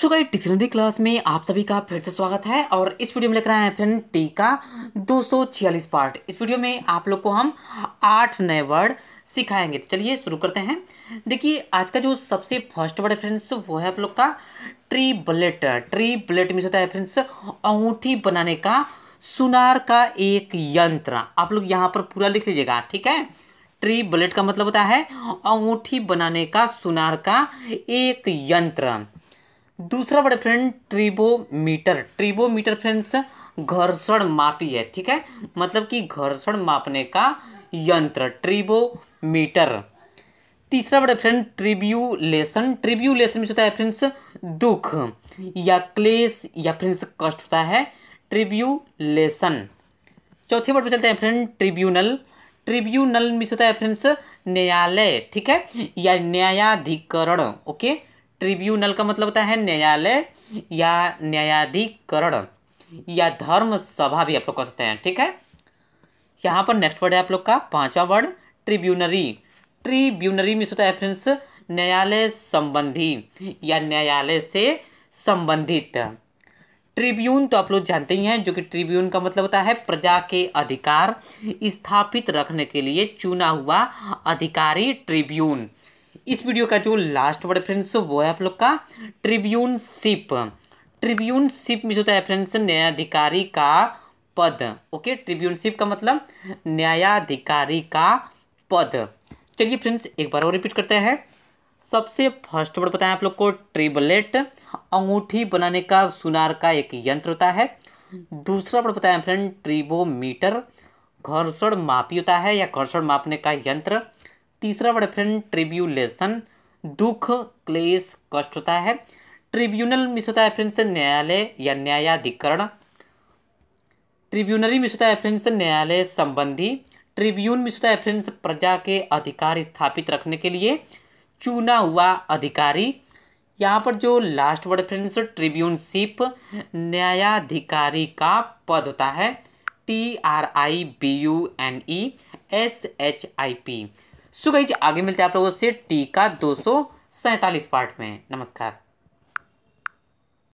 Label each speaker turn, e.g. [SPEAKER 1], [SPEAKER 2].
[SPEAKER 1] sugar dictionary class में आप सभी का फिर से स्वागत है और इस वीडियो में लेकर आए हैं फ्रेंड टी का दो पार्ट इस वीडियो में आप लोग को हम आठ नए वर्ड सिखाएंगे तो चलिए शुरू करते हैं देखिए आज का जो सबसे फर्स्ट वर्ड है फ्रेंड्स वो है आप लोग का ट्री ब्लेट ट्री बलेट मीन होता है फ्रेंड्स अंगूठी बनाने का सुनार का एक यंत्र आप लोग यहाँ पर पूरा लिख लीजिएगा ठीक है ट्री बलेट का मतलब होता है अंगूठी बनाने का सुनार का एक यंत्र दूसरा बड़े फ्रेंड ट्रिबोमीटर ट्रिबोमीटर फ्रेंड्स घर्षण मापी है ठीक है मतलब कि घर्षण मापने का यंत्र ट्रिबोमीटर तीसरा बड़े फ्रेंड ट्रिब्यूलेशन ट्रिब्यूलेशन में होता है फ्रेंड्स दुख या क्लेश या फ्रेंड्स कष्ट होता है ट्रिब्यूलेशन चौथे बड़े चलते हैं फ्रेंड ट्रिब्यूनल ट्रिब्यूनल में होता है फ्रेंड्स न्यायालय ठीक है या न्यायाधिकरण ओके ट्रिब्यूनल का मतलब होता है न्यायालय या न्यायाधिकरण या धर्म सभा भी आप लोग कह सकते हैं ठीक है यहाँ पर नेक्स्ट वर्ड है आप लोग का पांचवा वर्ड ट्रिब्यूनरी ट्रिब्यूनरी में होता है फ्रेंड्स न्यायालय संबंधी या न्यायालय से संबंधित ट्रिब्यून तो आप लोग जानते ही हैं जो कि ट्रिब्यून का मतलब होता है प्रजा के अधिकार स्थापित रखने के लिए चुना हुआ अधिकारी ट्रिब्यून इस वीडियो का जो लास्ट वर्ड फ्रेंड्स वो है आप लोग का ट्रिब्यूनशिप ट्रिब्यूनशिप में जो होता है फ्रेंड्स न्यायाधिकारी का पद ओके ट्रिब्यूनशिप का मतलब न्यायाधिकारी का पद चलिए फ्रेंड्स एक बार और रिपीट करते हैं सबसे फर्स्ट वर्ड बताएं आप लोग को ट्रिबलेट अंगूठी बनाने का सुनार का एक यंत्र होता है दूसरा वर्ड बताएं फ्रेंड ट्रिबोमीटर घर्षण मापी होता है या घर्षण मापने का यंत्र तीसरा वर्ड फ्रेंड ट्रिब्यूलेशन दुख क्लेश कष्ट होता है ट्रिब्यूनल मिस होता है फ्रेंड्स न्यायालय या न्यायाधिकरण ट्रिब्यूनरी मिस होता है फ्रेंड्स न्यायालय संबंधी ट्रिब्यून मिस होता है फ्रेंड्स प्रजा के अधिकार स्थापित रखने के लिए चुना हुआ अधिकारी यहाँ पर जो लास्ट वर्ड फ्रेंड्स ट्रिब्यूनशिप न्यायाधिकारी का पद होता है T R I B U N E S H I P सो गई आगे मिलते हैं आप लोगों से दो सौ दो पार्ट में नमस्कार